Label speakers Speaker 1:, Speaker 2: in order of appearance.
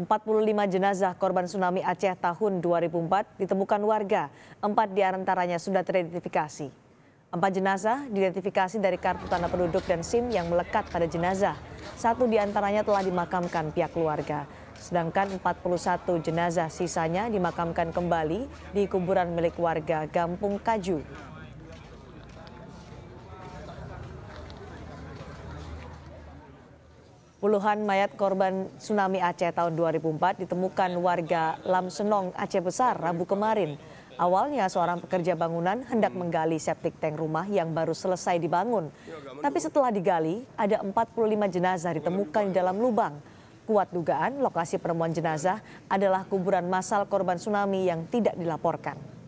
Speaker 1: 45 jenazah korban tsunami Aceh tahun 2004 ditemukan warga. Empat di antaranya sudah teridentifikasi. Empat jenazah diidentifikasi dari kartu tanda penduduk dan SIM yang melekat pada jenazah. Satu di antaranya telah dimakamkan pihak keluarga. Sedangkan 41 jenazah sisanya dimakamkan kembali di kuburan milik warga Gampung Kaju, Puluhan mayat korban tsunami Aceh tahun 2004 ditemukan warga Lamsenong Aceh Besar Rabu kemarin. Awalnya seorang pekerja bangunan hendak menggali septik tank rumah yang baru selesai dibangun. Tapi setelah digali, ada 45 jenazah ditemukan di dalam lubang. Kuat dugaan lokasi penemuan jenazah adalah kuburan massal korban tsunami yang tidak dilaporkan.